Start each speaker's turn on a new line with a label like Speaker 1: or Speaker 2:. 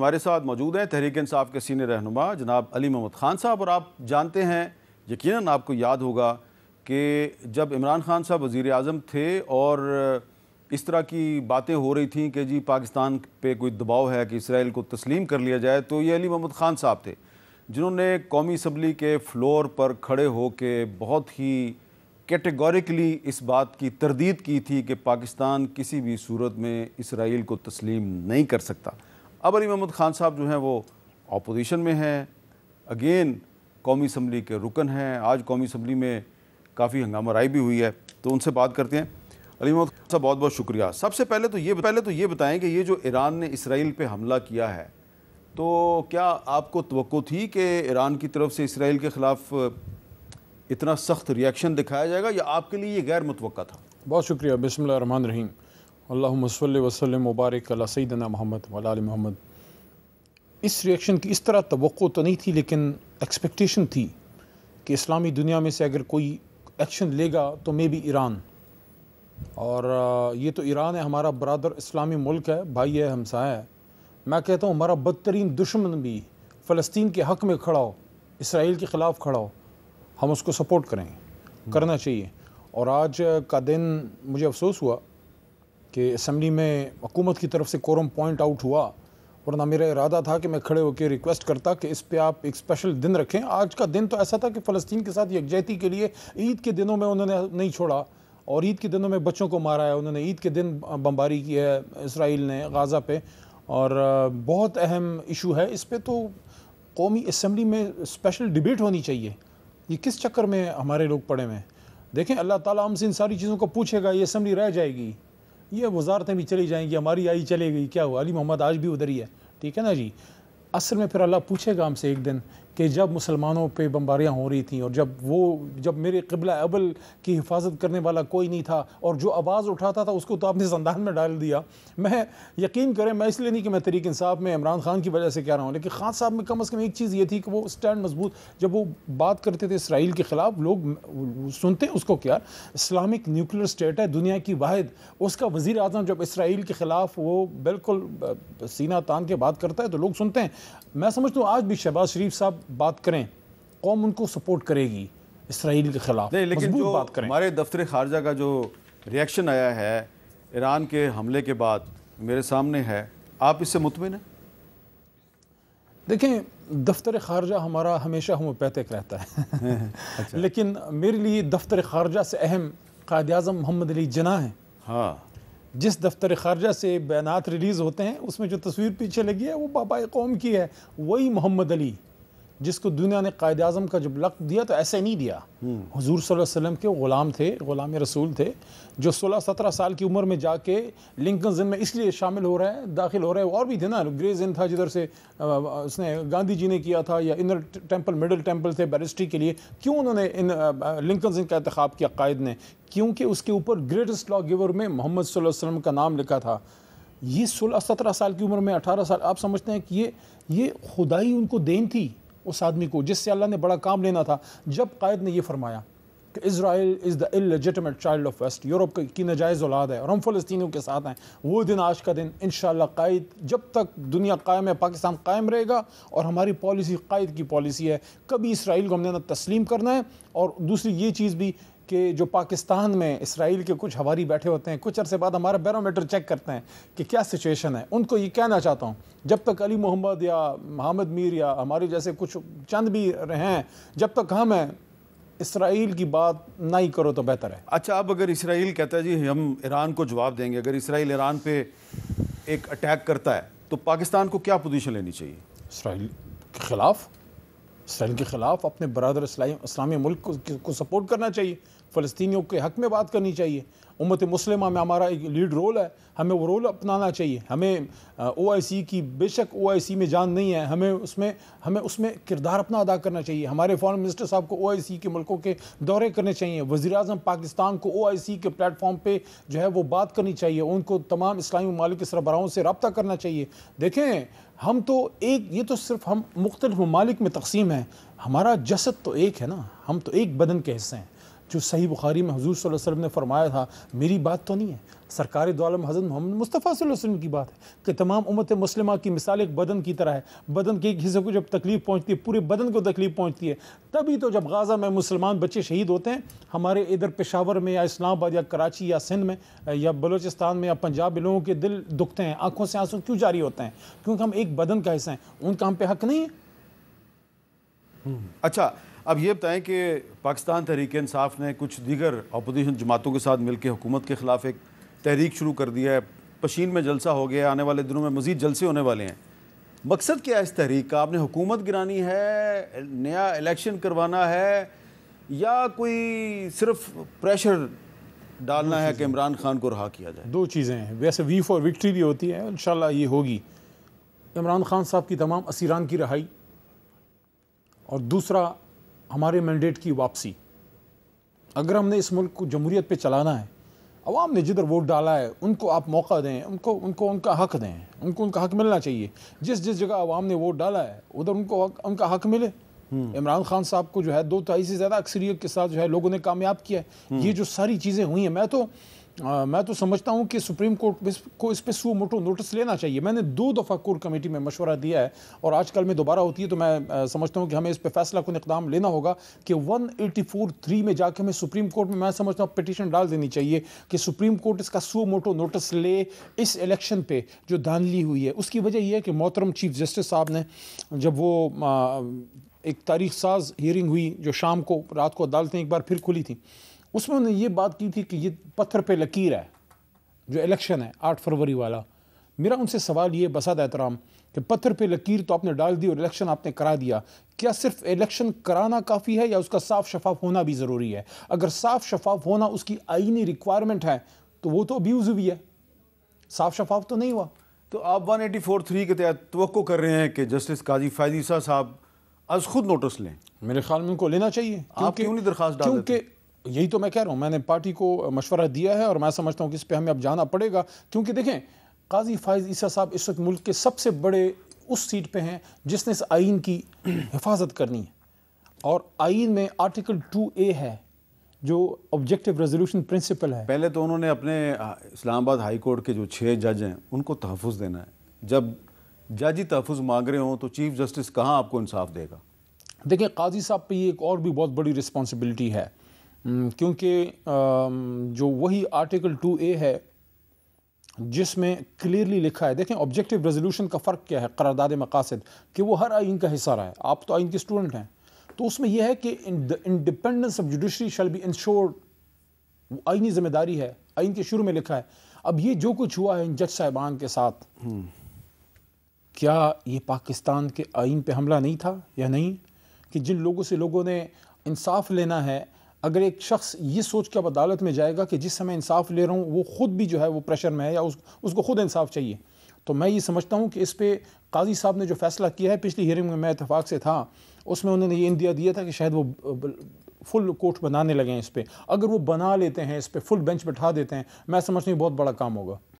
Speaker 1: हमारे साथ मौजूद हैं तहरीक इंसाफ के सीनियर रहनुमा जनाब अली मोहम्मद ख़ान साहब और आप जानते हैं यकीनन आपको याद होगा कि जब इमरान खान साहब वज़ी अजम थे और इस तरह की बातें हो रही थी कि जी पाकिस्तान पे कोई दबाव है कि इसराइल को तस्लीम कर लिया जाए तो ये अली मोहम्मद ख़ान साहब थे जिन्होंने कौमी असम्बली के फ्लोर पर खड़े के बहुत ही कैटेगोरिकली इस बात की तरदीद की थी कि पाकिस्तान किसी भी सूरत में इसराइल को तस्लीम नहीं कर सकता अब अली महमद ख़ान साहब जो हैं वो अपोजिशन में हैं अगेन कौमी असम्बली के रुकन हैं आज कौमी असम्बली में काफ़ी हंगामा राय भी हुई है तो उनसे बात करते हैं अली खान साहब बहुत बहुत शुक्रिया सबसे पहले तो ये पहले तो ये बताएं कि ये जो ईरान ने इसराइल पर हमला किया है तो क्या आपको तो थी कि ईरान की तरफ से इसराइल के ख़िलाफ़ इतना सख्त रिएक्शन दिखाया जाएगा या आपके लिए ये गैर मुतव था
Speaker 2: बहुत शुक्रिया रहीम अल्लाहमसल वसलम मुबारक सैदना मोहम्मद वल मोहम्मद इस रिएक्शन की इस तरह तो तो नहीं थी लेकिन एक्सपेक्टेशन थी कि इस्लामी दुनिया में से अगर कोई एक्शन लेगा तो मे बी ईरान और ये तो ईरान है हमारा बरदर इस्लामी मुल्क है भाई है हमसाया है मैं कहता हूँ हमारा बदतरीन दुश्मन भी फ़लस्तीन के हक़ में खड़ा हो इसराइल के ख़िलाफ़ खड़ा हो हम उसको सपोर्ट करें करना चाहिए और आज का दिन मुझे अफसोस हुआ कि असम्बली में हुकूमत की तरफ से कोरम पॉइंट आउट हुआ वरना मेरा इरादा था कि मैं खड़े होकर रिक्वेस्ट करता कि इस पर आप एक स्पेशल दिन रखें आज का दिन तो ऐसा था कि फ़लस्तीन के साथ यकजहती के लिए ईद के दिनों में उन्होंने नहीं छोड़ा और ईद के दिनों में बच्चों को मारा है उन्होंने ईद के दिन बमबारी की है इसराइल ने गाज़ा पे और बहुत अहम इशू है इस पर तो कौमी असम्बली में स्पेशल डिबेट होनी चाहिए ये किस चक्कर में हमारे लोग पड़े हुए हैं देखें अल्लाह ताली हमसे इन सारी चीज़ों को पूछेगा ये असम्बली रह जाएगी ये वजारतें भी चली जाएंगी हमारी आई चले गई क्या हुआ अली मोहम्मद आज भी उधर ही है ठीक है ना जी असल में फिर अल्लाह पूछेगा हमसे एक दिन कि जब मुसलमानों पे बम्बारियाँ हो रही थी और जब वो जब मेरे कबला अबल की हिफाजत करने वाला कोई नहीं था और जो आवाज़ उठाता था उसको तो आपने संदान में डाल दिया मैं यकीन करें मैं इसलिए नहीं कि मैं तरीक इंसाफ में इमरान खान की वजह से कह रहा हूँ लेकिन खान साहब में कम अज़ कम एक चीज़ ये थी कि वो स्टैंड मजबूत जब वो बात करते थे इसराइल के ख़िलाफ़ लोग सुनते उसको क्या इस्लामिक न्यूक्लियर स्टेट है दुनिया की वाद उसका वज़ी अजम जब इसराइल के ख़िलाफ़ वो बिल्कुल सीना तान के बात करता है तो लोग सुनते हैं मैं समझता हूँ आज भी शहबाज शरीफ साहब बात करें कौम उनको सपोर्ट करेगी इसराइल के खिलाफ नहीं लेकिन जो बात
Speaker 1: करें हमारे दफ्तर खारजा का जो रिएक्शन आया है ईरान के हमले के बाद मेरे सामने है आप इससे मुतमिन हैं
Speaker 2: देखें दफ्तर खारजा हमारा हमेशा होम्योपैथिक रहता है अच्छा। लेकिन मेरे लिए दफ्तर खारजा से अहम कायद अजम मोहम्मद अली जना है हाँ जिस दफ्तर खारजा से बयानात रिलीज़ होते हैं उसमें जो तस्वीर पीछे लगी है वो बाबा कौम की है वही मोहम्मद अली जिसको दुनिया ने कायद अजम का जब लक दिया तो ऐसे नहीं दिया हजूर हम्म। सल्लम के ग़ुलाम थे ग़ुलाम रसूल थे जो सोलह सत्रह साल की उम्र में जाके लिंकन जिन में इसलिए शामिल हो रहे हैं दाखिल हो रहे हैं और भी थे ना ग्रे जिन था जिधर से उसने गांधी जी ने किया था या इनर टेम्पल मिडल टेम्पल थे बैरिस्ट्री के लिए क्यों उन्होंने इन लिंकन जिन का इंतखा किया कायद ने क्योंकि उसके ऊपर ग्रेटेस्ट लॉ गिवर में मोहम्मद वसल्लम का नाम लिखा था ये सोलह सत्रह साल की उम्र में अठारह साल आप समझते हैं कि ये ये खुदाई उनको देन थी उस आदमी को जिससे अल्लाह ने बड़ा काम लेना था जब कायद ने यह फरमाया कि Israel is the illegitimate child of West Europe की नजायज़ औलाद है और हम फ़लस्तियों के साथ हैं वो दिन आज का दिन इन कायद जब तक दुनिया कायम है पाकिस्तान कायम रहेगा और हमारी पॉलिसी कायद की पॉलिसी है कभी इसराइल को हमने ना तस्लीम करना है और दूसरी ये चीज़ भी कि जो पाकिस्तान में इसराइल के कुछ हवारी बैठे होते हैं कुछ अरसे बाद हमारा बैरोमीटर चेक करते हैं कि क्या सिचुएशन है उनको ये कहना चाहता हूँ जब तक अली मोहम्मद या मोहम्मद मीर या हमारे जैसे कुछ चंद भी हैं जब तक हम हैं इसराइल की बात ना ही करो तो बेहतर है
Speaker 1: अच्छा अब अगर इसराइल कहता है जी हम ईरान को जवाब देंगे अगर इसराइल ईरान पर एक अटैक करता है तो पाकिस्तान को क्या पोजिशन लेनी चाहिए इसराइल के ख़िलाफ़ इसराइल के ख़िलाफ़ अपने बरदर इस्लामी
Speaker 2: मुल्क को, को सपोर्ट करना चाहिए फ़लस्तियों के हक़ में बात करनी चाहिए उमत मुस्लिमा में हमारा एक लीड रोल है हमें वो रोल अपनाना चाहिए हमें ओ आई सी की बेशक ओ आई सी में जान नहीं है हमें उसमें हमें उसमें किरदार अपना अदा करना चाहिए हमारे फॉरेन मिनिस्टर साहब को ओ आई सी के मुल्कों के दौरे करने चाहिए वज़ी अजम पाकिस्तान को ओ आई सी के प्लेटफॉर्म पर जो है वो बात करनी चाहिए उनको तमाम इस्लामी ममालिक सरबराहों से रबता करना चाहिए देखें हम तो एक ये तो सिर्फ हम मुख्तलिफ ममालिक में तकसीम हैं हमारा जसद तो एक है ना हम तो एक बदन के हिस्से हैं जो सही बुखारी में हजूर सल्लल्लाहु अलैहि वसल्लम ने फरमाया था मेरी बात तो नहीं है सरकार दौलम हज़रत मोहम्मद मुस्तफ़ा वसल्लम की बात है कि तमाम उमत मुस्लिमा की मिसाल एक बदन की तरह है बदन के एक हिस्से को जब तकलीफ़ पहुँचती है पूरे बदन को तकलीफ़ पहुँचती है तभी तो जब गाज़ा में मुसलमान बच्चे शहीद होते हैं हमारे इधर पेशावर में या इस्लामाबाद या कराची या सिंध में या बलोचिस्तान में या पंजाब में लोगों के दिल दुखते हैं आँखों से आंसू क्यों जारी होते हैं क्योंकि हम एक बदन का हिस्सा हैं उनका हम पे हक नहीं है
Speaker 1: अच्छा अब ये बताएं कि पाकिस्तान तहरीक इंसाफ ने कुछ दीगर अपोजिशन जमातों के साथ मिलकर हुकूमत के ख़िलाफ़ एक तहरीक शुरू कर दिया है पशीन में जलसा हो गया आने वाले दिनों में मज़ीद जलसे होने वाले हैं मकसद क्या है इस तहरीक का आपने हुकूमत गिरानी है नया इलेक्शन करवाना है या कोई सिर्फ प्रेशर डालना है कि इमरान खान को रहा किया जाए दो
Speaker 2: चीज़ें हैं वैसे वी फॉर विक्ट्री भी होती है इन ये होगी इमरान खान साहब की तमाम असीरान की रहाई और दूसरा हमारे मैंडेट की वापसी अगर हमने इस मुल्क को जमहूरीत पे चलाना है अवाम ने जिधर वोट डाला है उनको आप मौका दें उनको उनको उनका हक दें उनको उनका हक मिलना चाहिए जिस जिस जगह अवाम ने वोट डाला है उधर उनको हक, उनका हक मिले हम्म। इमरान खान साहब को जो है दो तिहाई से ज़्यादा अक्सरियत के साथ जो है लोगों ने कामयाब किया है हम्म। ये जो सारी चीज़ें हुई हैं मैं तो आ, मैं तो समझता हूँ कि सुप्रीम कोर्ट को इस पर सू मोटो नोटिस लेना चाहिए मैंने दो दफ़ा कोर कमेटी में मशवरा दिया है और आजकल में दोबारा होती है तो मैं आ, समझता हूँ कि हमें इस पर फैसला कुन इकदाम लेना होगा कि वन एटी फोर थ्री में जाके हमें सुप्रीम कोर्ट में मैं समझता हूँ पटिशन डाल देनी चाहिए कि सुप्रीम कोर्ट इसका सू मोटो नोटिस ले इस इलेक्शन पर जो धानली हुई है उसकी वजह यह है कि मोहतरम चीफ जस्टिस साहब ने जब वो आ, एक तारीख साज हियरिंग हुई जो शाम को रात को अदालतें एक बार फिर खुली थी उसमें उन्होंने ये बात की थी कि ये पत्थर पे लकीर है जो इलेक्शन है आठ फरवरी वाला मेरा उनसे सवाल ये बसा एहतराम कि पत्थर पे लकीर तो आपने डाल दी और इलेक्शन आपने करा दिया क्या सिर्फ इलेक्शन कराना काफ़ी है या उसका साफ शफाफ होना भी ज़रूरी है अगर साफ शफाफ होना उसकी आइनी रिक्वायरमेंट है तो वो तो अब्यूज़
Speaker 1: भी है साफ शफाफ तो नहीं हुआ तो आप वन एटी फोर थ्री के तहत तो कर रहे हैं कि जस्टिस काजी फैजीसा साहब आज खुद नोटिस लें मेरे ख्याल में उनको लेना चाहिए
Speaker 2: आप क्यों नहीं दरखास्त डाल क्योंकि यही तो मैं कह रहा हूँ मैंने पार्टी को मशवरा दिया है और मैं समझता हूँ कि इस पर हमें अब जाना पड़ेगा क्योंकि देखें काजी फायज ईसा साहब इस वक्त मुल्क के सबसे बड़े उस सीट पर हैं जिसने इस आइन की हिफाजत करनी है और आइन में आर्टिकल टू ए है जो ऑब्जेक्टिव रेजोल्यूशन प्रिंसिपल है
Speaker 1: पहले तो उन्होंने अपने इस्लामाबाद हाई कोर्ट के जो छः जज हैं उनको तहफ़ देना है जब जज ही तहफ़ मांग रहे हों तो चीफ जस्टिस कहाँ आपको इंसाफ देगा देखिए काजी साहब पे ये एक और भी बहुत बड़ी
Speaker 2: रिस्पॉन्सिबिलिटी है हम्म, क्योंकि जो वही आर्टिकल टू ए है जिसमें क्लियरली लिखा है देखें ऑब्जेक्टिव रेजोल्यूशन का फ़र्क क्या है करारदाद मकासद कि वो हर आइन का हिस्सा रहा है आप तो आइन के स्टूडेंट हैं तो उसमें यह है कि independence of judiciary shall be insured आइनी जिम्मेदारी है आइन के शुरू में लिखा है अब ये जो कुछ हुआ है इन जज साहिबान के साथ हम्म। क्या ये पाकिस्तान के आइन पर हमला नहीं था या नहीं कि जिन लोगों से लोगों ने इंसाफ लेना है अगर एक शख्स ये सोच के अब अदालत में जाएगा कि जिस समय इंसाफ ले रहा हूँ वो ख़ुद भी जो है वो प्रेशर में है या उस, उसको ख़ुद इंसाफ चाहिए तो मैं ये समझता हूँ कि इस पर काजी साहब ने जो फैसला किया है पिछली हियरिंग में मैं इतफाक़ से था उसमें उन्होंने ये इंदिया दिया था कि शायद वो फुल कोर्ट बनाने लगे हैं इस पर अगर वो बना लेते हैं इस पर फुल बेंच बैठा देते हैं मैं समझता हूँ बहुत बड़ा काम होगा